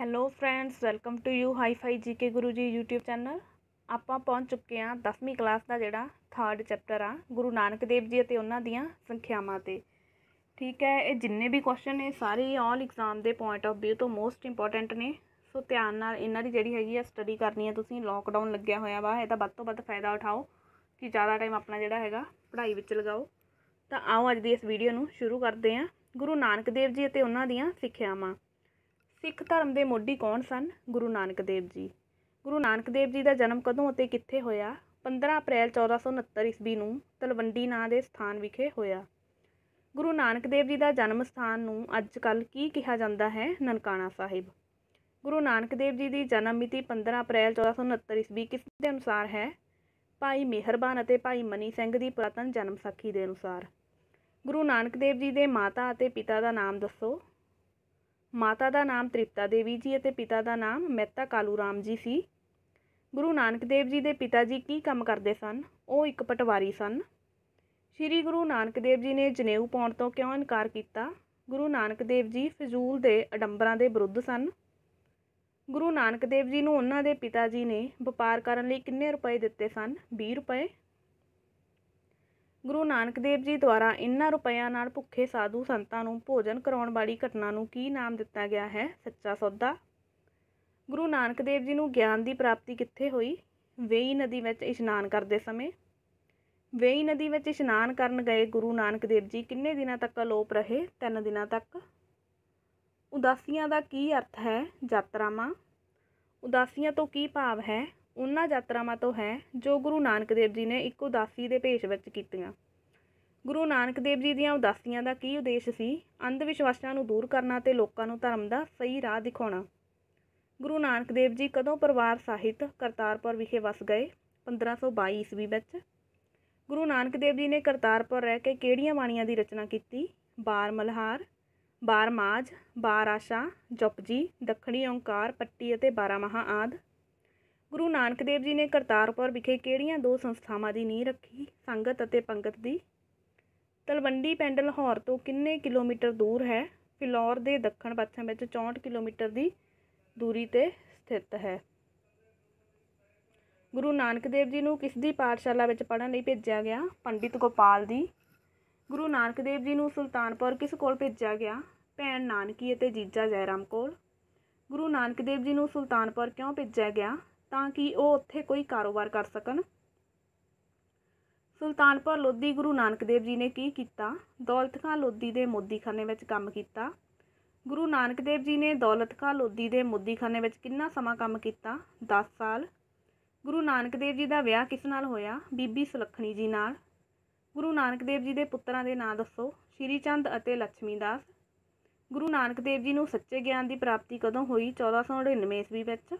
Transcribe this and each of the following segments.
hello friends welcome to you hi fi GK Guru ji YouTube channel ਆਪਾਂ ਪਹੁੰਚ ਚੁੱਕੇ ਆਂ 10ਵੀਂ ਕਲਾਸ ਦਾ ਜਿਹੜਾ 3rd ਚੈਪਟਰ ਆ ਗੁਰੂ ਨਾਨਕ ਦੇਵ ਜੀ ਅਤੇ ਉਹਨਾਂ ਦੀਆਂ ਸੰਖਿਆਵਾਂ ਤੇ ਠੀਕ ਹੈ ਇਹ ਜਿੰਨੇ ਵੀ ਕੁਐਸਚਨ ਨੇ ਸਾਰੇ ਆਲ ਐਗਜ਼ਾਮ ਦੇ ਪੁਆਇੰਟ ਆਫ View ਤੋਂ ਮੋਸਟ ਇੰਪੋਰਟੈਂਟ ਨੇ ਸੋ ਧਿਆਨ ਨਾਲ ਇਹਨਾਂ ਦੀ ਜਿਹੜੀ ਹੈਗੀ ਆ ਸਟੱਡੀ ਕਰਨੀ ਆ ਤੁਸੀਂ ਲੋਕਡਾਊਨ ਲੱਗਿਆ ਹੋਇਆ ਵਾ ਇਹਦਾ ਵੱਧ ਤੋਂ ਵੱਧ ਫਾਇਦਾ ਉਠਾਓ ਕਿ ਜ਼ਿਆਦਾ ਟਾਈਮ ਆਪਣਾ ਜਿਹੜਾ ਹੈਗਾ ਪੜ੍ਹਾਈ ਵਿੱਚ ਲਗਾਓ ਤਾਂ ਆਓ ਅੱਜ ਦੀ ਇਸ ਵੀਡੀਓ ਨੂੰ ਸ਼ੁਰੂ ਕਰਦੇ ਆਂ ਗੁਰੂ ਨਾਨਕ ਦੇਵ ਜੀ ਅਤੇ ਉਹਨਾਂ ਦੀਆਂ ਸਿੱਖਿਆਵਾਂ ਸਿੱਖ ਧਰਮ ਦੇ ਮੋਢੀ ਕੌਣ ਸਨ ਗੁਰੂ ਨਾਨਕ ਦੇਵ ਜੀ ਗੁਰੂ ਨਾਨਕ ਦੇਵ ਜੀ ਦਾ ਜਨਮ ਕਦੋਂ ਅਤੇ ਕਿੱਥੇ ਹੋਇਆ 15 ਅਪ੍ਰੈਲ 1469 ਈਸਵੀ ਨੂੰ ਤਲਵੰਡੀ ਨਾਂ ਦੇ ਸਥਾਨ ਵਿਖੇ ਹੋਇਆ ਗੁਰੂ ਨਾਨਕ ਦੇਵ ਜੀ ਦਾ ਜਨਮ ਸਥਾਨ ਨੂੰ ਅੱਜ ਕੱਲ ਕੀ ਕਿਹਾ ਜਾਂਦਾ ਹੈ ਨਨਕਾਣਾ ਸਾਹਿਬ ਗੁਰੂ ਨਾਨਕ ਦੇਵ ਜੀ ਦੀ ਜਨਮ ਮਿਤੀ 15 ਅਪ੍ਰੈਲ 1469 ਈਸਵੀ ਕਿਸ ਦੇ ਅਨੁਸਾਰ ਹੈ ਭਾਈ ਮਿਹਰਬਾਨ ਅਤੇ ਭਾਈ ਮਨੀ ਸਿੰਘ ਦੀ ਪੁਰਾਤਨ ਜਨਮ ਸਾਖੀ ਦੇ ਅਨੁਸਾਰ ਗੁਰੂ ਨਾਨਕ ਦੇਵ ਜੀ ਦੇ ਮਾਤਾ ਅਤੇ ਪਿਤਾ ਦਾ ਨਾਮ ਦੱਸੋ ਮਾਤਾ ਦਾ ਨਾਮ ਤ੍ਰਿਪਤਾ ਦੇਵੀ ਜੀ ਅਤੇ ਪਿਤਾ ਦਾ ਨਾਮ ਮਹਿਤਾ ਕਾਲੂ ਰਾਮ ਜੀ ਸੀ ਗੁਰੂ ਨਾਨਕ ਦੇਵ ਜੀ ਦੇ ਪਿਤਾ ਜੀ ਕੀ ਕੰਮ ਕਰਦੇ ਸਨ ਉਹ ਇੱਕ ਪਟਵਾਰੀ ਸਨ ਸ੍ਰੀ ਗੁਰੂ ਨਾਨਕ ਦੇਵ ਜੀ ਨੇ ਜਨੇਊ ਪਾਉਣ ਤੋਂ ਕਿਉਂ ਇਨਕਾਰ ਕੀਤਾ ਗੁਰੂ ਨਾਨਕ ਦੇਵ ਜੀ ਫਜ਼ੂਲ ਦੇ ਅਡੰਬਰਾਂ ਦੇ ਵਿਰੁੱਧ ਸਨ ਗੁਰੂ ਨਾਨਕ ਦੇਵ ਜੀ ਨੂੰ ਉਹਨਾਂ ਦੇ ਪਿਤਾ ਜੀ ਨੇ ਵਪਾਰ ਕਰਨ ਲਈ ਕਿੰਨੇ ਰੁਪਏ ਦਿੱਤੇ ਸਨ 20 ਰੁਪਏ ਗੁਰੂ ਨਾਨਕ ਦੇਵ ਜੀ ਦੁਆਰਾ ਇਨ੍ਹਾਂ ਰੁਪਇਆਂ ਨਾਲ ਭੁੱਖੇ ਸਾਧੂ ਸੰਤਾਂ ਨੂੰ ਭੋਜਨ ਕਰਾਉਣ ਵਾਲੀ ਘਟਨਾ ਨੂੰ ਕੀ ਨਾਮ ਦਿੱਤਾ ਗਿਆ ਹੈ ਸੱਚਾ ਸੌਦਾ ਗੁਰੂ ਨਾਨਕ ਦੇਵ ਜੀ ਨੂੰ ਗਿਆਨ ਦੀ ਪ੍ਰਾਪਤੀ ਕਿੱਥੇ ਹੋਈ ਵੇਈ ਨਦੀ ਵਿੱਚ ਇਸ਼ਨਾਨ ਕਰਦੇ ਸਮੇਂ ਵੇਈ ਨਦੀ ਵਿੱਚ ਇਸ਼ਨਾਨ ਕਰਨ ਗਏ ਗੁਰੂ ਨਾਨਕ ਦੇਵ ਜੀ ਕਿੰਨੇ ਦਿਨਾਂ ਤੱਕ ਅਲੋਪ ਰਹੇ 3 ਦਿਨਾਂ ਤੱਕ ਉਦਾਸੀਆਂ ਦਾ ਕੀ ਅਰਥ ਹੈ ਯਾਤਰਾਵਾਂ ਉਦਾਸੀਆਂ ਤੋਂ ਕੀ ਭਾਵ ਹੈ ਉਹਨਾਂ ਯਾਤਰਾਵਾਂ ਤੋਂ ਹੈ ਜੋ ਗੁਰੂ ਨਾਨਕ ਦੇਵ ਜੀ ਨੇ ਇੱਕ ਉਦਾਸੀ ਦੇ ਭੇਸ ਵਿੱਚ ਕੀਤੀਆਂ ਗੁਰੂ ਨਾਨਕ ਦੇਵ ਜੀ ਦੀਆਂ ਉਦਾਸੀਆਂ ਦਾ ਕੀ ਉਦੇਸ਼ ਸੀ ਅੰਧ ਵਿਸ਼ਵਾਸਾਂ ਨੂੰ ਦੂਰ ਕਰਨਾ ਤੇ ਲੋਕਾਂ ਨੂੰ ਧਰਮ ਦਾ ਸਹੀ ਰਾਹ ਦਿਖਾਉਣਾ ਗੁਰੂ ਨਾਨਕ ਦੇਵ ਜੀ ਕਦੋਂ ਪਰਿਵਾਰ ਸਾਹਿਤ ਕਰਤਾਰਪੁਰ ਵਿਖੇ ਵਸ ਗਏ 1522 ਈਸਵੀ ਵਿੱਚ ਗੁਰੂ ਨਾਨਕ ਦੇਵ ਜੀ ਨੇ ਕਰਤਾਰਪੁਰ ਰਹਿ ਕੇ ਕਿਹੜੀਆਂ ਬਾਣੀਆਂ ਦੀ ਰਚਨਾ ਕੀਤੀ ਬਾਰ ਮਲਹਾਰ ਬਾਰ ਮਾਜ ਬਾਰ ਆਸ਼ਾ ਜਪਜੀ ਦੱਖਣੀ ਓੰਕਾਰ ਪੱਟੀ ਅਤੇ ਮਹਾ ਆਦ ਗੁਰੂ ਨਾਨਕ ਦੇਵ ਜੀ ਨੇ ਕਰਤਾਰਪੁਰ ਵਿਖੇ ਕਿਹੜੀਆਂ ਦੋ ਸੰਸਥਾਵਾਂ ਦੀ ਨੀਂਹ ਰੱਖੀ ਸੰਗਤ ਅਤੇ ਪੰਗਤ ਦੀ ਤਲਵੰਡੀ ਪਿੰਡ ਲਾਹੌਰ ਤੋਂ ਕਿੰਨੇ ਕਿਲੋਮੀਟਰ ਦੂਰ ਹੈ ਫਿਲੌਰ ਦੇ ਦੱਖਣ ਪੱਛਮ ਵਿੱਚ 64 ਕਿਲੋਮੀਟਰ ਦੀ ਦੂਰੀ ਤੇ ਸਥਿਤ ਹੈ ਗੁਰੂ ਨਾਨਕ ਦੇਵ ਜੀ ਨੂੰ ਕਿਸ ਦੀ ਪਾਠਸ਼ਾਲਾ ਵਿੱਚ ਪੜ੍ਹਨ ਲਈ ਭੇਜਿਆ ਗਿਆ ਪੰਡਿਤ ਗੋਪਾਲ ਦੀ ਗੁਰੂ ਨਾਨਕ ਦੇਵ ਜੀ ਨੂੰ ਸੁਲਤਾਨਪੁਰ ਕਿਸ ਕੋਲ ਭੇਜਿਆ ਗਿਆ ਭੈਣ ਨਾਨਕੀ ਅਤੇ ਜੀਜਾ ਜੈਰਾਮ ਕੋਲ ਗੁਰੂ ਨਾਨਕ ਦੇਵ ਜੀ ਨੂੰ ਸੁਲਤਾਨਪੁਰ ਕਿਉਂ ਭੇਜਿਆ ਗਿਆ ਤਾਂ ਕਿ ਉਹ ਉੱਥੇ ਕੋਈ ਕਾਰੋਬਾਰ ਕਰ ਸਕਣ ਸੁਲਤਾਨਪੁਰ ਲੋਧੀ ਗੁਰੂ ਨਾਨਕ ਦੇਵ ਜੀ ਨੇ ਕੀ ਕੀਤਾ ਦੌਲਤ ਖਾਂ ਲੋਧੀ ਦੇ ਮੋਦੀਖਾਨੇ ਵਿੱਚ ਕੰਮ ਕੀਤਾ ਗੁਰੂ ਨਾਨਕ ਦੇਵ ਜੀ ਨੇ ਦੌਲਤ ਖਾਂ ਲੋਧੀ ਦੇ ਮੋਦੀਖਾਨੇ ਵਿੱਚ ਕਿੰਨਾ ਸਮਾਂ ਕੰਮ ਕੀਤਾ 10 ਸਾਲ ਗੁਰੂ ਨਾਨਕ ਦੇਵ ਜੀ ਦਾ ਵਿਆਹ ਕਿਸ ਨਾਲ ਹੋਇਆ ਬੀਬੀ ਸੁਲੱਖਣੀ ਜੀ ਨਾਲ ਗੁਰੂ ਨਾਨਕ ਦੇਵ ਜੀ ਦੇ ਪੁੱਤਰਾਂ ਦੇ ਨਾਂ ਦੱਸੋ ਸ਼੍ਰੀ ਚੰਦ ਅਤੇ ਲక్ష్ਮੀ ਦਾਸ ਗੁਰੂ ਨਾਨਕ ਦੇਵ ਜੀ ਨੂੰ ਸੱਚੇ ਗਿਆਨ ਦੀ ਪ੍ਰਾਪਤੀ ਕਦੋਂ ਹੋਈ 1499 ਈਸਵੀ ਵਿੱਚ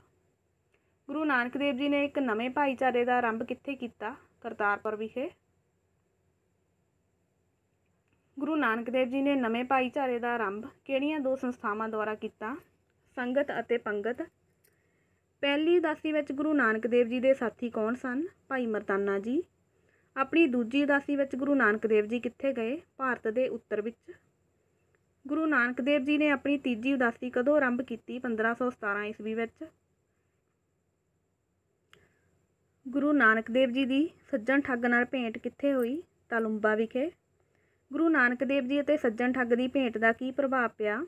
ਗੁਰੂ ਨਾਨਕ ਦੇਵ ਜੀ ਨੇ ਇੱਕ ਨਵੇਂ ਭਾਈਚਾਰੇ ਦਾ ਆਰੰਭ ਕਿੱਥੇ ਕੀਤਾ ਕਰਤਾਰਪੁਰ ਵਿਖੇ ਗੁਰੂ ਨਾਨਕ ਦੇਵ ਜੀ ਨੇ ਨਵੇਂ ਭਾਈਚਾਰੇ ਦਾ ਆਰੰਭ ਕਿਹੜੀਆਂ ਦੋ ਸੰਸਥਾਵਾਂ ਦੁਆਰਾ ਕੀਤਾ ਸੰਗਤ ਅਤੇ ਪੰਗਤ ਪਹਿਲੀ ਉਦਾਸੀ ਵਿੱਚ ਗੁਰੂ ਨਾਨਕ ਦੇਵ ਜੀ ਦੇ ਸਾਥੀ ਕੌਣ ਸਨ ਭਾਈ ਮਰਦਾਨਾ ਜੀ ਆਪਣੀ ਦੂਜੀ ਉਦਾਸੀ ਵਿੱਚ ਗੁਰੂ ਨਾਨਕ ਦੇਵ ਜੀ ਕਿੱਥੇ ਗਏ ਭਾਰਤ ਦੇ ਉੱਤਰ ਵਿੱਚ ਗੁਰੂ ਨਾਨਕ ਦੇਵ ਜੀ ਨੇ ਆਪਣੀ ਤੀਜੀ ਉਦਾਸੀ ਕਦੋਂ ਆਰੰਭ ਕੀਤੀ 1517 ਈਸਵੀ ਵਿੱਚ ਗੁਰੂ ਨਾਨਕ ਦੇਵ ਜੀ ਦੀ ਸੱਜਣ ਠੱਗ ਨਾਲ ਭੇਂਟ ਕਿੱਥੇ ਹੋਈ ਤਲੁੰਬਾ ਵਿਖੇ ਗੁਰੂ ਨਾਨਕ ਦੇਵ ਜੀ ਅਤੇ ਸੱਜਣ ਠੱਗ ਦੀ ਭੇਂਟ ਦਾ ਕੀ ਪ੍ਰਭਾਵ ਪਿਆ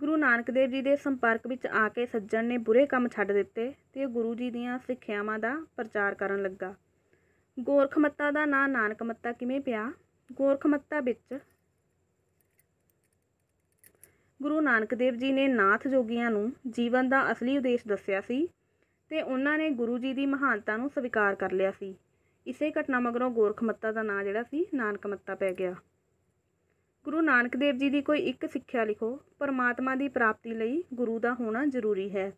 ਗੁਰੂ ਨਾਨਕ ਦੇਵ ਜੀ ਦੇ ਸੰਪਰਕ ਵਿੱਚ ਆ ਕੇ ਸੱਜਣ ਨੇ ਬੁਰੇ ਕੰਮ ਛੱਡ ਦਿੱਤੇ ਤੇ ਗੁਰੂ ਜੀ ਦੀਆਂ ਸਿੱਖਿਆਵਾਂ ਦਾ ਪ੍ਰਚਾਰ ਕਰਨ ਲੱਗਾ ਗੋਰਖ ਮੱਤਾ ਦਾ ਨਾਂ ਨਾਨਕ ਮੱਤਾ ਕਿਵੇਂ ਪਿਆ ਗੋਰਖ ਮੱਤਾ ਵਿੱਚ ਗੁਰੂ ਨਾਨਕ ਦੇਵ ਜੀ ਨੇ ਨਾਥ ਜੋਗੀਆਂ ਨੂੰ ਜੀਵਨ ਦਾ ਅਸਲੀ ਉਦੇਸ਼ ਦੱਸਿਆ ਸੀ ਤੇ ਉਹਨਾਂ ਨੇ ਗੁਰੂ ਜੀ ਦੀ ਮਹਾਨਤਾ ਨੂੰ ਸਵੀਕਾਰ ਕਰ ਲਿਆ ਸੀ ਇਸੇ ਘਟਨਾ ਮਗਰੋਂ ਗੋਰਖ ਮੱਤਾ ਦਾ ਨਾਂ ਜਿਹੜਾ ਸੀ ਨਾਨਕ ਮੱਤਾ ਪੈ ਗਿਆ ਗੁਰੂ ਨਾਨਕ ਦੇਵ ਜੀ ਦੀ ਕੋਈ ਇੱਕ ਸਿੱਖਿਆ ਲਿਖੋ ਪਰਮਾਤਮਾ ਦੀ ਪ੍ਰਾਪਤੀ ਲਈ ਗੁਰੂ ਦਾ ਹੋਣਾ ਜ਼ਰੂਰੀ ਹੈ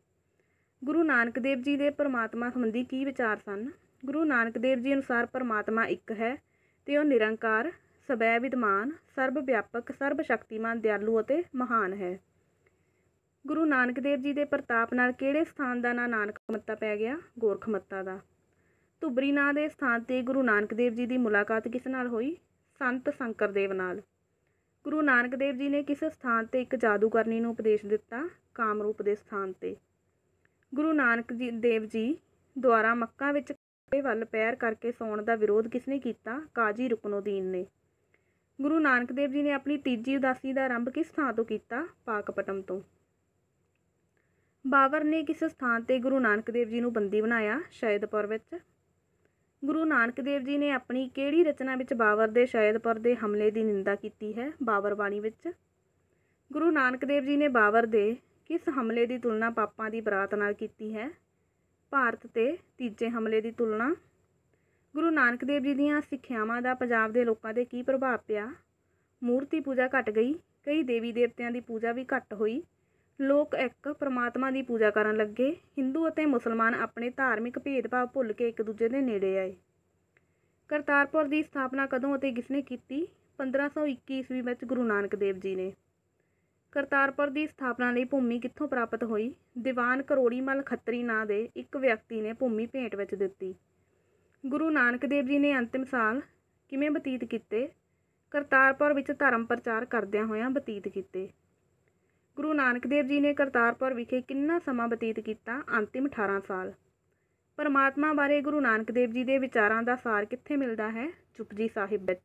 ਗੁਰੂ ਨਾਨਕ ਦੇਵ ਜੀ ਦੇ ਪਰਮਾਤਮਾ ਸੰਬੰਧੀ ਕੀ ਵਿਚਾਰ ਸਨ ਗੁਰੂ ਨਾਨਕ ਦੇਵ ਜੀ ਅਨੁਸਾਰ ਪਰਮਾਤਮਾ ਇੱਕ ਹੈ ਤੇ ਉਹ ਨਿਰੰਕਾਰ ਸਬੈ ਵਿਦਮਾਨ ਸਰਬ ਵਿਆਪਕ ਸਰਬ ਸ਼ਕਤੀਮਾਨ ਦਿਆਲੂ ਅਤੇ ਮਹਾਨ ਹੈ ਗੁਰੂ ਨਾਨਕ ਦੇਵ ਜੀ ਦੇ ਪ੍ਰਤਾਪ ਨਾਲ ਕਿਹੜੇ ਸਥਾਨ ਦਾ ਨਾਂ ਨਾਨਕ ਮੱਤਾ ਪੈ ਗਿਆ ਗੋਰਖ ਮੱਤਾ ਦਾ ਧੁਬਰੀ ਨਾਂ ਦੇ ਸਥਾਨ ਤੇ ਗੁਰੂ ਨਾਨਕ ਦੇਵ ਜੀ ਦੀ ਮੁਲਾਕਾਤ ਕਿਸ ਨਾਲ ਹੋਈ ਸੰਤ ਸ਼ੰਕਰ ਦੇਵ ਨਾਲ ਗੁਰੂ ਨਾਨਕ ਦੇਵ ਜੀ ਨੇ ਕਿਸ ਸਥਾਨ ਤੇ ਇੱਕ ਜਾਦੂਗਰਨੀ ਨੂੰ ਉਪਦੇਸ਼ ਦਿੱਤਾ ਕਾਮਰੂਪ ਦੇ ਸਥਾਨ ਤੇ ਗੁਰੂ ਨਾਨਕ ਜੀ ਦੇਵ ਜੀ ਦੁਆਰਾ ਮੱਕਾ ਵਿੱਚ ਕਾਬੇ ਵੱਲ ਪੈਰ ਕਰਕੇ ਸੌਣ ਦਾ ਵਿਰੋਧ ਕਿਸ ਨੇ ਕੀਤਾ ਕਾਜੀ ਰੁਕਨੁਦੀਨ ਨੇ ਗੁਰੂ ਨਾਨਕ ਦੇਵ ਜੀ ਨੇ ਆਪਣੀ ਤੀਜੀ ਉਦਾਸੀ ਦਾ ਆਰੰਭ ਕਿਸ ਥਾਂ ਤੋਂ ਕੀਤਾ ਪਾਕਪਟਮ ਤੋਂ ਬਾਬਰ ਨੇ ਕਿਸ ਸਥਾਨ ਤੇ ਗੁਰੂ ਨਾਨਕ ਦੇਵ ਜੀ ਨੂੰ ਬੰਦੀ ਬਣਾਇਆ ਸ਼ਾਇਦਪੁਰ ਵਿੱਚ ਗੁਰੂ ਨਾਨਕ ਦੇਵ ਜੀ ਨੇ ਆਪਣੀ ਕਿਹੜੀ ਰਚਨਾ ਵਿੱਚ ਬਾਬਰ ਦੇ ਸ਼ਾਇਦਪੁਰ ਦੇ ਹਮਲੇ ਦੀ ਨਿੰਦਾ ਕੀਤੀ ਹੈ ਬਾਬਰ ਬਾਣੀ ਵਿੱਚ ਗੁਰੂ ਨਾਨਕ ਦੇਵ ਜੀ ਨੇ ਬਾਬਰ ਦੇ ਕਿਸ ਹਮਲੇ ਦੀ ਤੁਲਨਾ ਪਾਪਾਂ ਦੀ ਬਰਾਤ ਨਾਲ ਕੀਤੀ ਹੈ ਭਾਰਤ ਤੇ ਤੀਜੇ ਹਮਲੇ ਦੀ ਤੁਲਨਾ ਗੁਰੂ ਨਾਨਕ ਦੇਵ ਜੀ ਦੀਆਂ ਸਿੱਖਿਆਵਾਂ ਦਾ ਪੰਜਾਬ ਦੇ ਲੋਕਾਂ ਤੇ ਕੀ ਪ੍ਰਭਾਵ ਪਿਆ ਮੂਰਤੀ ਪੂਜਾ ਘਟ ਗਈ ਕਈ ਦੇਵੀ ਦੇਵਤਿਆਂ ਦੀ ਪੂਜਾ ਵੀ ਘਟ ਹੋਈ ਲੋਕ ਇੱਕ ਪਰਮਾਤਮਾ ਦੀ ਪੂਜਾ ਕਰਨ ਲੱਗੇ ਹਿੰਦੂ ਅਤੇ ਮੁਸਲਮਾਨ ਆਪਣੇ ਧਾਰਮਿਕ ਭੇਦਭਾਵ ਭੁੱਲ ਕੇ ਇੱਕ ਦੂਜੇ ਦੇ ਨੇੜੇ ਆਏ ਕਰਤਾਰਪੁਰ ਦੀ ਸਥਾਪਨਾ ਕਦੋਂ ਅਤੇ ਕਿਸ ਨੇ ਕੀਤੀ 1521 ਈਸਵੀ ਵਿੱਚ ਗੁਰੂ ਨਾਨਕ ਦੇਵ ਜੀ ਨੇ ਕਰਤਾਰਪੁਰ ਦੀ ਸਥਾਪਨਾ ਲਈ ਭੂਮੀ ਕਿੱਥੋਂ ਪ੍ਰਾਪਤ ਹੋਈ ਦੀਵਾਨ ਕਰੋੜੀਮਲ ਖੱਤਰੀ ਨਾਂ ਦੇ ਇੱਕ ਵਿਅਕਤੀ ਨੇ ਭੂਮੀ ਭੇਂਟ ਵਿੱਚ ਦਿੱਤੀ ਗੁਰੂ ਨਾਨਕ ਦੇਵ ਜੀ ਨੇ ਅੰਤਿਮ ਸਾਲ ਕਿਵੇਂ ਬਤੀਤ ਕੀਤੇ ਕਰਤਾਰਪੁਰ ਵਿੱਚ ਧਰਮ ਪ੍ਰਚਾਰ ਕਰਦਿਆਂ ਹੋਇਆਂ ਬਤੀਤ ਕੀਤੇ ਗੁਰੂ ਨਾਨਕ ਦੇਵ ਜੀ ਨੇ ਕਰਤਾਰਪੁਰ ਵਿਖੇ ਕਿੰਨਾ ਸਮਾਂ ਬਤੀਤ ਕੀਤਾ ਅੰਤਿਮ 18 ਸਾਲ ਪਰਮਾਤਮਾ ਬਾਰੇ ਗੁਰੂ ਨਾਨਕ ਦੇਵ ਜੀ ਦੇ ਵਿਚਾਰਾਂ ਦਾ ਸਾਰ ਕਿੱਥੇ ਮਿਲਦਾ ਹੈ ਚੁਪਜੀ ਸਾਹਿਬ ਵਿੱਚ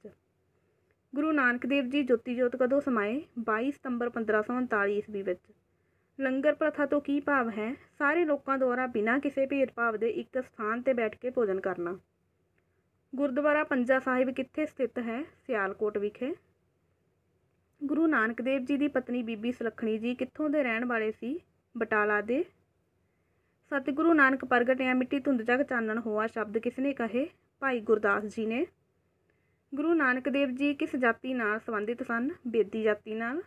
ਗੁਰੂ ਨਾਨਕ ਦੇਵ ਜੀ ਜੋਤੀ ਜੋਤ ਕਦੋਂ ਸਮਾਏ 22 ਸਤੰਬਰ 1539 ਈਸਵੀ ਵਿੱਚ ਲੰਗਰ ਪ੍ਰਥਾ ਤੋਂ ਕੀ ਭਾਵ ਹੈ ਸਾਰੇ ਲੋਕਾਂ ਦੁਆਰਾ ਬਿਨਾਂ ਕਿਸੇ ਭੇਦਭਾਵ ਦੇ ਇੱਕ ਸਥਾਨ ਤੇ ਬੈਠ ਕੇ ਭੋਜਨ ਕਰਨਾ ਗੁਰਦੁਆਰਾ ਪੰਜਾ ਸਾਹਿਬ ਕਿੱਥੇ ਸਥਿਤ ਹੈ ਸਿਆਲਕੋਟ ਵਿਖੇ ਗੁਰੂ ਨਾਨਕ ਦੇਵ ਜੀ ਦੀ ਪਤਨੀ ਬੀਬੀ ਸੁਲੱਖਣੀ ਜੀ ਕਿੱਥੋਂ ਦੇ ਰਹਿਣ ਵਾਲੇ ਸੀ ਬਟਾਲਾ ਦੇ ਸਤਿਗੁਰੂ ਨਾਨਕ ਪ੍ਰਗਟਿਆ ਮਿੱਟੀ ਧੁੰਦ ਜਗ ਚਾਨਣ ਹੋਆ ਸ਼ਬਦ ਕਿਸਨੇ ਕਹੇ ਭਾਈ ਗੁਰਦਾਸ ਜੀ ਨੇ ਗੁਰੂ ਨਾਨਕ ਦੇਵ ਜੀ ਕਿਸ ਜਾਤੀ ਨਾਲ ਸੰਬੰਧਿਤ ਸਨ ਬੇਦੀ ਜਾਤੀ ਨਾਲ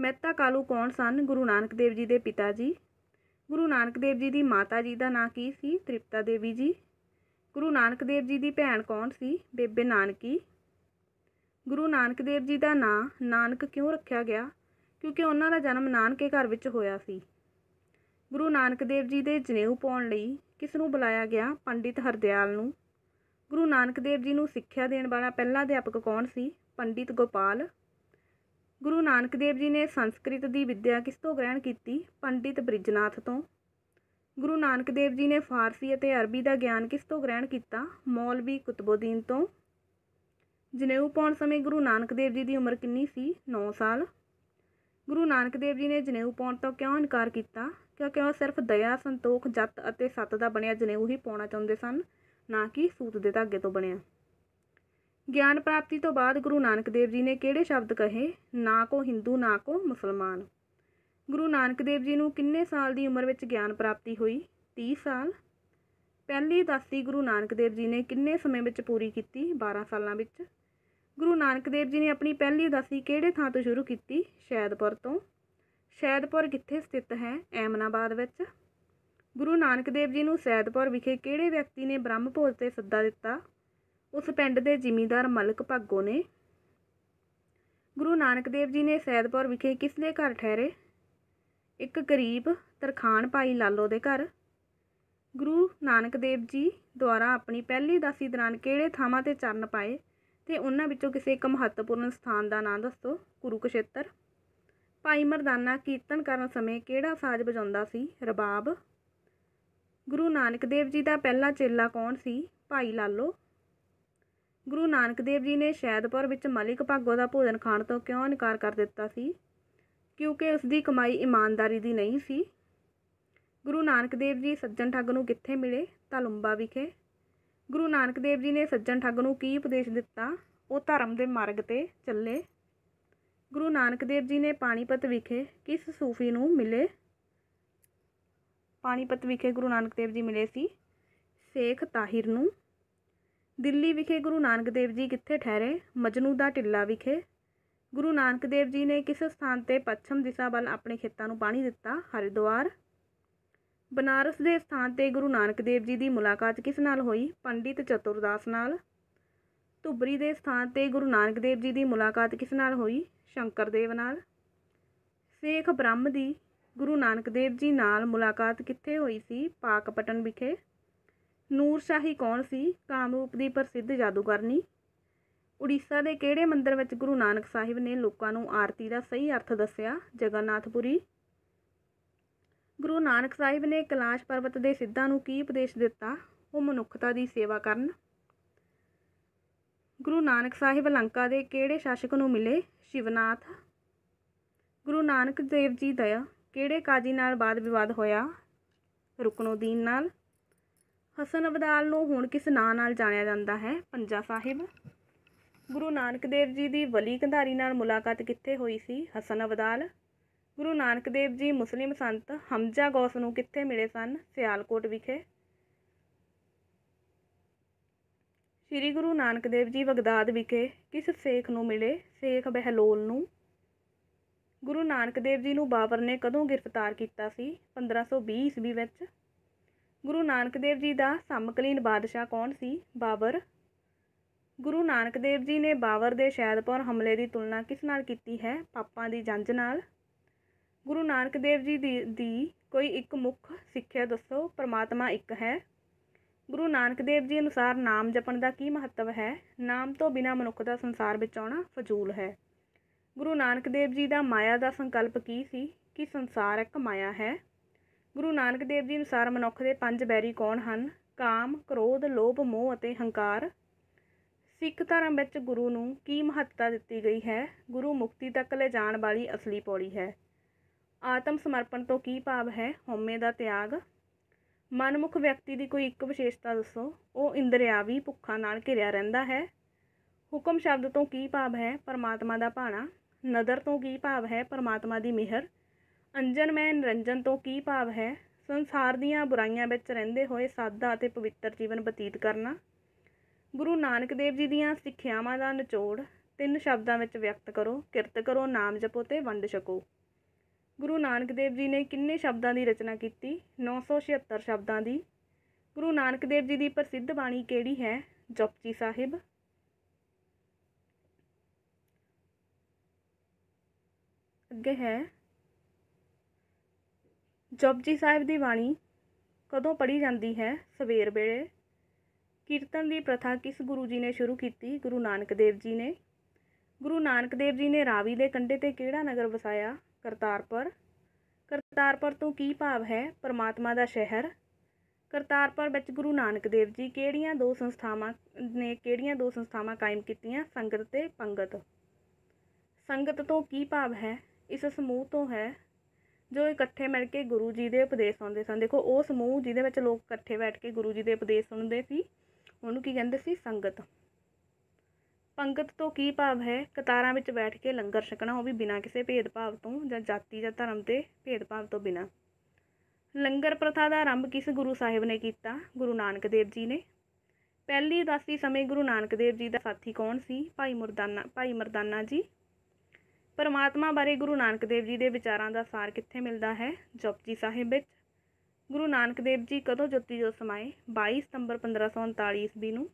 ਮਹਿਤਾ ਕਾਲੂ ਕੌਣ ਸਨ ਗੁਰੂ ਨਾਨਕ ਦੇਵ ਜੀ ਦੇ ਪਿਤਾ ਜੀ ਗੁਰੂ ਨਾਨਕ ਦੇਵ ਜੀ ਦੀ ਮਾਤਾ ਜੀ ਦਾ ਨਾਂ ਕੀ ਸੀ ਤ੍ਰਿਪਤਾ ਦੇਵੀ ਜੀ ਗੁਰੂ ਨਾਨਕ ਦੇਵ ਜੀ ਦੀ ਭੈਣ ਕੌਣ ਸੀ ਬੇਬੇ ਨਾਨਕੀ ਗੁਰੂ ਨਾਨਕ ਦੇਵ ਜੀ ਦਾ ਨਾਂ ਨਾਨਕ ਕਿਉਂ ਰੱਖਿਆ ਗਿਆ ਕਿਉਂਕਿ ਉਹਨਾਂ ਦਾ ਜਨਮ ਨਾਨਕੇ ਘਰ ਵਿੱਚ ਹੋਇਆ ਸੀ ਗੁਰੂ ਨਾਨਕ ਦੇਵ ਜੀ ਦੇ ਜਨੇਊ ਪਾਉਣ ਲਈ ਕਿਸ ਨੂੰ ਬੁਲਾਇਆ ਗਿਆ ਪੰਡਿਤ ਹਰਦਿਆਲ ਨੂੰ ਗੁਰੂ ਨਾਨਕ ਦੇਵ ਜੀ ਨੂੰ ਸਿੱਖਿਆ ਦੇਣ ਵਾਲਾ ਪਹਿਲਾ ਅਧਿਆਪਕ ਕੌਣ ਸੀ ਪੰਡਿਤ ਗੋਪਾਲ ਗੁਰੂ ਨਾਨਕ ਦੇਵ ਜੀ ਨੇ ਸੰਸਕ੍ਰਿਤ ਦੀ ਵਿੱਦਿਆ ਕਿਸ ਤੋਂ ਗ੍ਰਹਿਣ ਕੀਤੀ ਪੰਡਿਤ ਬ੍ਰਿਜਨਾਥ ਤੋਂ ਗੁਰੂ ਨਾਨਕ ਦੇਵ ਜੀ ਨੇ ਫਾਰਸੀ ਅਤੇ ਅਰਬੀ ਦਾ ਗਿਆਨ ਕਿਸ ਤੋਂ ਗ੍ਰਹਿਣ ਕੀਤਾ ਮੌਲਵੀ ਕੁਤਬਉਦੀਨ ਤੋਂ ਜਨੇਊ ਪਾਉਣ ਸਮੇਂ ਗੁਰੂ ਨਾਨਕ ਦੇਵ ਜੀ ਦੀ ਉਮਰ ਕਿੰਨੀ ਸੀ 9 ਸਾਲ ਗੁਰੂ ਨਾਨਕ ਦੇਵ ਜੀ ਨੇ ਜਨੇਊ ਪਾਉਣ ਤੋਂ ਕਿਉਂ ਇਨਕਾਰ ਕੀਤਾ ਕਿਉਂਕਿ ਉਹ ਸਿਰਫ ਦਇਆ ਸੰਤੋਖ ਜੱਤ ਅਤੇ ਸਤ ਦਾ ਬਣਿਆ ਜਨੇਊ ਹੀ ਪਾਉਣਾ ਚਾਹੁੰਦੇ ਸਨ ਨਾ ਕਿ ਸੂਤ ਦੇ ਧਾਗੇ ਤੋਂ ਬਣਿਆ ਗਿਆਨ ਪ੍ਰਾਪਤੀ ਤੋਂ ਬਾਅਦ ਗੁਰੂ ਨਾਨਕ ਦੇਵ ਜੀ ਨੇ ਕਿਹੜੇ ਸ਼ਬਦ ਕਹੇ ਨਾ ਕੋ ਹਿੰਦੂ ਨਾ ਕੋ ਮੁਸਲਮਾਨ ਗੁਰੂ ਨਾਨਕ ਦੇਵ ਜੀ ਨੂੰ ਕਿੰਨੇ ਸਾਲ ਦੀ ਉਮਰ ਵਿੱਚ ਗਿਆਨ ਪ੍ਰਾਪਤੀ ਹੋਈ 30 ਸਾਲ ਪਹਿਲੀ ਦਾਸੀ ਗੁਰੂ ਨਾਨਕ ਦੇਵ ਜੀ ਨੇ ਕਿੰਨੇ ਸਮੇਂ ਵਿੱਚ ਪੂਰੀ ਕੀਤੀ 12 ਸਾਲਾਂ ਵਿੱਚ ਗੁਰੂ ਨਾਨਕ ਦੇਵ ਜੀ ਨੇ ਆਪਣੀ ਪਹਿਲੀ ਉਦਾਸੀ ਕਿਹੜੇ ਥਾਂ ਤੋਂ ਸ਼ੁਰੂ ਕੀਤੀ ਸ਼ੈਦਪੁਰ ਤੋਂ ਸ਼ੈਦਪੁਰ ਕਿੱਥੇ ਸਥਿਤ ਹੈ ਐਮਨਾਬਾਦ ਵਿੱਚ ਗੁਰੂ ਨਾਨਕ ਦੇਵ ਜੀ ਨੂੰ ਸੈਦਪੁਰ ਵਿਖੇ ਕਿਹੜੇ ਵਿਅਕਤੀ ਨੇ ਬ੍ਰਹਮ ਭੋਜ ਤੇ ਸੱਦਾ ਦਿੱਤਾ ਉਸ ਪਿੰਡ ਦੇ ਜ਼ਿਮੀਂਦਾਰ ਮਲਕ ਭਾਗੋ ਨੇ ਗੁਰੂ ਨਾਨਕ ਦੇਵ ਜੀ ਨੇ ਸੈਦਪੁਰ ਵਿਖੇ ਕਿਸ ਦੇ ਘਰ ਠਹਿਰੇ ਇੱਕ ਗਰੀਬ ਤਰਖਾਨ ਭਾਈ ਲਾਲੋ ਦੇ ਘਰ ਗੁਰੂ ਨਾਨਕ ਦੇਵ ਜੀ ਦੁਆਰਾ ਆਪਣੀ ਪਹਿਲੀ ਦਾਸੀ ਦੌਰਾਨ ਕਿਹੜੇ ਥਾਵਾਂ ਤੇ ਚਰਨ ਪਾਏ ਤੇ ਉਹਨਾਂ ਵਿੱਚੋਂ ਕਿਸੇ ਇੱਕ ਮਹੱਤਵਪੂਰਨ ਸਥਾਨ ਦਾ ਨਾਂ ਦੱਸੋ ਕੁਰੂਕਸ਼ੇਤਰ ਭਾਈ ਮਰਦਾਨਾ ਕੀਰਤਨ ਕਰਨ ਸਮੇਂ ਕਿਹੜਾ ਸਾਜ਼ ਵਜਾਉਂਦਾ ਸੀ ਰਬਾਬ ਗੁਰੂ ਨਾਨਕ ਦੇਵ ਜੀ ਦਾ ਪਹਿਲਾ ਚੇਲਾ ਕੌਣ ਸੀ ਭਾਈ ਲਾਲੋ ਗੁਰੂ ਨਾਨਕ ਦੇਵ ਜੀ ਨੇ ਸ਼ੈਦਪੁਰ ਵਿੱਚ ਮਲਿਕ ਭਾਗੋ ਦਾ ਭੋਜਨ ਖਾਣ ਤੋਂ ਕਿਉਂ ਇਨਕਾਰ ਕਰ ਦਿੱਤਾ ਸੀ ਕਿਉਂਕਿ ਉਸ ਦੀ ਕਮਾਈ ਇਮਾਨਦਾਰੀ ਦੀ ਨਹੀਂ ਸੀ ਗੁਰੂ ਨਾਨਕ ਦੇਵ ਜੀ ਸੱਜਣ ਠੱਗ ਨੂੰ ਕਿੱਥੇ ਮਿਲੇ ਤਲੁੰਬਾ ਵਿਖੇ ਗੁਰੂ ਨਾਨਕ ਦੇਵ ਜੀ ਨੇ ਸੱਜਣ ਠੱਗ ਨੂੰ ਕੀ ਉਪਦੇਸ਼ ਦਿੱਤਾ ਉਹ ਧਰਮ ਦੇ ਮਾਰਗ ਤੇ ਚੱਲੇ ਗੁਰੂ ਨਾਨਕ ਦੇਵ ਜੀ ਨੇ ਪਾਣੀਪਤ ਵਿਖੇ ਕਿਸ ਸੂਫੀ ਨੂੰ ਮਿਲੇ ਪਾਣੀਪਤ ਵਿਖੇ ਗੁਰੂ ਨਾਨਕ ਦੇਵ ਜੀ ਮਿਲੇ ਸੀ ਸ਼ੇਖ ਤਾਹਿਰ ਨੂੰ ਦਿੱਲੀ ਵਿਖੇ ਗੁਰੂ ਨਾਨਕ ਦੇਵ ਜੀ ਕਿੱਥੇ ਠਹਿਰੇ ਮਜਨੂ ਦਾ ਟਿੱਲਾ ਵਿਖੇ ਗੁਰੂ ਨਾਨਕ ਦੇਵ ਜੀ ਨੇ ਕਿਸ ਸਥਾਨ ਤੇ ਪੱਛਮ ਦਿਸ਼ਾ ਵੱਲ ਆਪਣੇ ਖੇਤਾਂ ਨੂੰ ਪਾਣੀ ਦਿੱਤਾ ਹਰਿਦੁਆਰ ਬਨਾਰਸ ਦੇ ਸਥਾਨ ਤੇ ਗੁਰੂ ਨਾਨਕ ਦੇਵ ਜੀ ਦੀ ਮੁਲਾਕਾਤ ਕਿਸ ਨਾਲ ਹੋਈ ਪੰਡਿਤ ਚਤੁਰਦਾਸ ਨਾਲ ਧੁਬਰੀ ਦੇ ਸਥਾਨ ਤੇ ਗੁਰੂ ਨਾਨਕ ਦੇਵ ਜੀ ਦੀ ਮੁਲਾਕਾਤ ਕਿਸ ਨਾਲ ਹੋਈ ਸ਼ੰਕਰ ਦੇਵ ਨਾਲ ਸੇਖ ਬ੍ਰਹਮ ਦੀ ਗੁਰੂ ਨਾਨਕ ਦੇਵ ਜੀ ਨਾਲ ਮੁਲਾਕਾਤ ਕਿੱਥੇ ਹੋਈ ਸੀ ਪਾਕਪਟਨ ਵਿਖੇ ਨੂਰ ਸ਼ਾਹੀ ਕੌਣ ਸੀ ਕਾਮਰੂਪ ਦੀ ਪ੍ਰਸਿੱਧ ਜਾਦੂਗਰਨੀ ਉੜੀਸਾ ਦੇ ਕਿਹੜੇ ਮੰਦਰ ਵਿੱਚ ਗੁਰੂ ਨਾਨਕ ਸਾਹਿਬ ਨੇ ਲੋਕਾਂ ਨੂੰ ਆਰਤੀ ਦਾ ਸਹੀ ਅਰਥ ਦੱਸਿਆ ਜਗਨਨਾਥਪੁਰੀ ਗੁਰੂ ਨਾਨਕ ਸਾਹਿਬ ਨੇ ਕਲਾਸ਼ ਪਰਬਤ ਦੇ ਸਿੱਧਾਂ ਨੂੰ ਕੀ ਉਪਦੇਸ਼ ਦਿੱਤਾ ਉਹ ਮਨੁੱਖਤਾ ਦੀ ਸੇਵਾ ਕਰਨ ਗੁਰੂ ਨਾਨਕ ਸਾਹਿਬ ਲੰਕਾ ਦੇ ਕਿਹੜੇ ਸ਼ਾਸਕ ਨੂੰ ਮਿਲੇ ਸ਼ਿਵਨਾਥ ਗੁਰੂ ਨਾਨਕ ਦੇਵ ਜੀ ਦਾ ਕਿਹੜੇ ਕਾਜੀ ਨਾਲ ਬਾਦ ਵਿਵਾਦ ਹੋਇਆ ਰੁਕਨੁਦੀਨ ਨਾਲ ਹਸਨ ਅਬਦਾਲ ਨੂੰ ਹੁਣ ਕਿਸ ਨਾਂ ਨਾਲ ਜਾਣਿਆ ਜਾਂਦਾ ਹੈ ਪੰਜਾ ਸਾਹਿਬ ਗੁਰੂ ਨਾਨਕ ਦੇਵ ਜੀ ਦੀ ਵਲੀ ਕੰਧਾਰੀ ਨਾਲ ਮੁਲਾਕਾਤ ਕਿੱਥੇ ਹੋਈ ਸੀ ਹਸਨ ਅਬਦਾਲ ਗੁਰੂ ਨਾਨਕ ਦੇਵ ਜੀ ਮੁਸਲਿਮ ਸੰਤ ਹਮਜ਼ਾ ਗੌਸ ਨੂੰ ਕਿੱਥੇ ਮਿਲੇ ਸਨ ਸਿਆਲਕੋਟ ਵਿਖੇ ਸ੍ਰੀ ਗੁਰੂ ਨਾਨਕ ਦੇਵ ਜੀ ਬਗਦਾਦ ਵਿਖੇ ਕਿਸ ਸੇਖ ਨੂੰ ਮਿਲੇ ਸੇਖ ਬਹਿਲੋਲ ਨੂੰ ਗੁਰੂ ਨਾਨਕ ਦੇਵ ਜੀ ਨੂੰ ਬਾਬਰ ਨੇ ਕਦੋਂ ਗ੍ਰਿਫਤਾਰ ਕੀਤਾ ਸੀ 1520 ਈਸਵੀ ਵਿੱਚ ਗੁਰੂ ਨਾਨਕ ਦੇਵ ਜੀ ਦਾ ਸਮਕਾਲੀਨ ਬਾਦਸ਼ਾਹ ਕੌਣ ਸੀ ਬਾਬਰ ਗੁਰੂ ਨਾਨਕ ਦੇਵ ਜੀ ਨੇ ਬਾਬਰ ਦੇ ਸ਼ਹਿਦਪੁਰ ਹਮਲੇ ਦੀ ਤੁਲਨਾ ਕਿਸ ਨਾਲ ਕੀਤੀ ਹੈ ਪਾਪਾਂ ਦੀ ਜੰਜ ਨਾਲ ਗੁਰੂ ਨਾਨਕ ਦੇਵ ਜੀ ਦੀ ਦੀ ਕੋਈ ਇੱਕ ਮੁੱਖ ਸਿੱਖਿਆ ਦੱਸੋ ਪ੍ਰਮਾਤਮਾ ਇੱਕ ਹੈ ਗੁਰੂ ਨਾਨਕ ਦੇਵ ਜੀ ਅਨੁਸਾਰ ਨਾਮ ਜਪਣ ਦਾ ਕੀ ਮਹੱਤਵ ਹੈ ਨਾਮ ਤੋਂ ਬਿਨਾ ਮਨੁੱਖ ਦਾ ਸੰਸਾਰ ਵਿੱਚ ਆਉਣਾ ਫਜ਼ੂਲ ਹੈ ਗੁਰੂ ਨਾਨਕ ਦੇਵ ਜੀ ਦਾ ਮਾਇਆ ਦਾ ਸੰਕਲਪ ਕੀ ਸੀ ਕਿ ਸੰਸਾਰ ਇੱਕ ਮਾਇਆ ਹੈ ਗੁਰੂ ਨਾਨਕ ਦੇਵ ਜੀ ਅਨੁਸਾਰ ਮਨੁੱਖ ਦੇ ਪੰਜ ਬੈਰੀ ਕੌਣ ਹਨ ਕਾਮ ਕ੍ਰੋਧ ਲੋਭ ਮੋਹ ਅਤੇ ਹੰਕਾਰ ਸਿੱਖ ਧਰਮ ਵਿੱਚ ਗੁਰੂ ਨੂੰ ਕੀ ਮਹੱਤਤਾ ਦਿੱਤੀ ਗਈ ਹੈ ਗੁਰੂ ਮੁਕਤੀ ਤੱਕ ਲੈ ਜਾਣ ਵਾਲੀ ਅਸਲੀ ਪੌੜੀ ਹੈ ਆਤਮ ਸਮਰਪਣ ਤੋਂ ਕੀ ਭਾਵ ਹੈ ਹਉਮੈ ਦਾ ਤਿਆਗ ਮਨਮੁਖ ਵਿਅਕਤੀ ਦੀ ਕੋਈ ਇੱਕ ਵਿਸ਼ੇਸ਼ਤਾ ਦੱਸੋ ਉਹ ਇੰਦਰਿਆਵੀ ਭੁੱਖਾਂ ਨਾਲ ਘਿਰਿਆ ਰਹਿੰਦਾ ਹੈ ਹੁਕਮ ਸ਼ਬਦ ਤੋਂ ਕੀ ਭਾਵ ਹੈ ਪਰਮਾਤਮਾ ਦਾ ਭਾਣਾ ਨਦਰ ਤੋਂ ਕੀ ਭਾਵ ਹੈ ਪਰਮਾਤਮਾ ਦੀ ਮਿਹਰ ਅੰਜਨ ਮੈਂ ਨਿਰੰਜਨ ਤੋਂ ਕੀ ਭਾਵ ਹੈ ਸੰਸਾਰ ਦੀਆਂ ਬੁਰਾਈਆਂ ਵਿੱਚ ਰਹਿੰਦੇ ਹੋਏ ਸਾਦਾ ਅਤੇ ਪਵਿੱਤਰ ਜੀਵਨ ਬਤੀਤ ਕਰਨਾ ਗੁਰੂ ਨਾਨਕ ਦੇਵ ਜੀ ਦੀਆਂ ਸਿੱਖਿਆਵਾਂ ਦਾ ਨਿਚੋੜ ਤਿੰਨ ਸ਼ਬਦਾਂ ਵਿੱਚ ਵਿਅਕਤ ਕਰੋ ਕਿਰਤ ਕਰੋ ਨਾਮ ਜਪੋ ਤੇ ਵੰਡ ਛਕੋ ਗੁਰੂ ਨਾਨਕ ਦੇਵ ਜੀ ਨੇ ਕਿੰਨੇ ਸ਼ਬਦਾਂ ਦੀ ਰਚਨਾ ਕੀਤੀ 976 ਸ਼ਬਦਾਂ ਦੀ ਗੁਰੂ ਨਾਨਕ ਦੇਵ ਜੀ ਦੀ ਪ੍ਰਸਿੱਧ ਬਾਣੀ ਕਿਹੜੀ ਹੈ ਜਪਜੀ ਸਾਹਿਬ ਅੱਗੇ ਹੈ ਜਪਜੀ ਸਾਹਿਬ ਦੀ ਬਾਣੀ ਕਦੋਂ ਪੜ੍ਹੀ ਜਾਂਦੀ ਹੈ ਸਵੇਰ ਵੇਲੇ ਕੀਰਤਨ ਦੀ ਪ੍ਰਥਾ ਕਿਸ ਗੁਰੂ ਜੀ ਨੇ ਸ਼ੁਰੂ ਕੀਤੀ ਗੁਰੂ ਨਾਨਕ ਦੇਵ ਜੀ ਨੇ ਗੁਰੂ ਨਾਨਕ ਦੇਵ ਜੀ ਨੇ ਰਾਵੀ ਦੇ ਕੰਢੇ ਤੇ ਕਿਹੜਾ ਨਗਰ ਵਸਾਇਆ ਕਰਤਾਰਪੁਰ ਕਰਤਾਰਪੁਰ ਤੋਂ ਕੀ ਭਾਵ ਹੈ ਪਰਮਾਤਮਾ ਦਾ ਸ਼ਹਿਰ ਕਰਤਾਰਪੁਰ ਵਿੱਚ ਗੁਰੂ ਨਾਨਕ ਦੇਵ ਜੀ ਕਿਹੜੀਆਂ ਦੋ ਸੰਸਥਾਵਾਂ ਨੇ ਕਿਹੜੀਆਂ ਦੋ ਸੰਸਥਾਵਾਂ ਕਾਇਮ ਕੀਤੀਆਂ ਸੰਗਤ ਤੇ ਪੰਗਤ ਸੰਗਤ ਤੋਂ ਕੀ ਭਾਵ ਹੈ ਇਸ ਸਮੂਹ ਤੋਂ ਹੈ ਜੋ ਇਕੱਠੇ ਮਿਲ ਕੇ ਗੁਰੂ ਜੀ ਦੇ ਉਪਦੇਸ਼ ਸੁਣਦੇ ਸਨ ਦੇਖੋ ਉਹ ਸਮੂਹ ਜਿਹਦੇ ਵਿੱਚ ਲੋਕ ਇਕੱਠੇ ਬੈਠ ਕੇ ਗੁਰੂ ਜੀ ਦੇ ਉਪਦੇਸ਼ ਸੁਣਦੇ ਸੀ ਉਹਨੂੰ ਕੀ ਕਹਿੰਦੇ ਸੀ ਸੰਗਤ ਪੰਗਤ ਤੋਂ ਕੀ ਭਾਵ ਹੈ ਕਤਾਰਾਂ ਵਿੱਚ ਬੈਠ ਕੇ ਲੰਗਰ ਛਕਣਾ ਉਹ ਵੀ ਬਿਨਾਂ ਕਿਸੇ ਭੇਦਭਾਵ ਤੋਂ ਜਾਂ ਜਾਤੀ ਜਾਂ ਧਰਮ ਦੇ ਭੇਦਭਾਵ ਤੋਂ ਬਿਨਾਂ ਲੰਗਰ ਪ੍ਰਥਾ ਦਾ ਆਰੰਭ ਕਿਸ ਗੁਰੂ ਸਾਹਿਬ ਨੇ ਕੀਤਾ ਗੁਰੂ ਨਾਨਕ ਦੇਵ ਜੀ ਨੇ ਪਹਿਲੀ ਉਦਾਸੀ ਸਮੇਂ ਗੁਰੂ ਨਾਨਕ ਦੇਵ ਜੀ ਦਾ ਸਾਥੀ ਕੌਣ ਸੀ ਭਾਈ ਮਰਦਾਨਾ ਭਾਈ ਮਰਦਾਨਾ ਜੀ ਪਰਮਾਤਮਾ ਬਾਰੇ ਗੁਰੂ ਨਾਨਕ ਦੇਵ ਜੀ ਦੇ ਵਿਚਾਰਾਂ ਦਾ ਸਾਰ ਕਿੱਥੇ ਮਿਲਦਾ ਹੈ ਜਪਜੀ ਸਾਹਿਬ ਵਿੱਚ ਗੁਰੂ ਨਾਨਕ ਦੇਵ ਜੀ ਕਦੋਂ ਜੋਤੀ ਜੋਤ ਸਮਾਏ 22 ਸਤੰਬਰ 1539 ਈਸਵੀ ਨੂੰ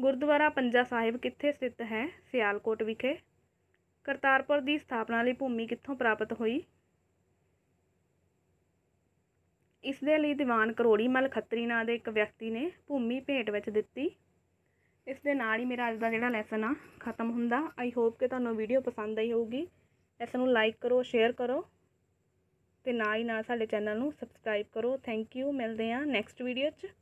ਗੁਰਦੁਆਰਾ ਪੰਜਾ ਸਾਹਿਬ ਕਿੱਥੇ ਸਥਿਤ ਹੈ ਸਿਆਲਕੋਟ ਵਿਖੇ ਕਰਤਾਰਪੁਰ ਦੀ ਸਥਾਪਨਾ ਲਈ ਭੂਮੀ ਕਿੱਥੋਂ ਪ੍ਰਾਪਤ ਹੋਈ ਇਸ ਦੇ ਲਈ ਦੀਵਾਨ ਕਰੋੜੀ ਮਲ ਖੱਤਰੀ ਨਾਂ ਦੇ ਇੱਕ ਵਿਅਕਤੀ ਨੇ ਭੂਮੀ ਭੇਟ ਵਿੱਚ ਦਿੱਤੀ ਇਸ ਦੇ ਨਾਲ ਹੀ ਮੇਰਾ ਅੱਜ ਦਾ ਜਿਹੜਾ ਲੈਸਨ ਆ ਖਤਮ ਹੁੰਦਾ ਆਈ ਹੋਪ ਕਿ ਤੁਹਾਨੂੰ ਵੀਡੀਓ ਪਸੰਦ ਆਈ ਹੋਊਗੀ ਇਸ ਨੂੰ ਲਾਈਕ ਕਰੋ ਸ਼ੇਅਰ ਕਰੋ ਤੇ ਨਾਲ ਹੀ ਨਾਲ ਸਾਡੇ ਚੈਨਲ ਨੂੰ ਸਬਸਕ੍ਰਾਈਬ ਕਰੋ ਥੈਂਕ ਯੂ ਮਿਲਦੇ ਆ ਨੈਕਸਟ ਵੀਡੀਓ 'ਚ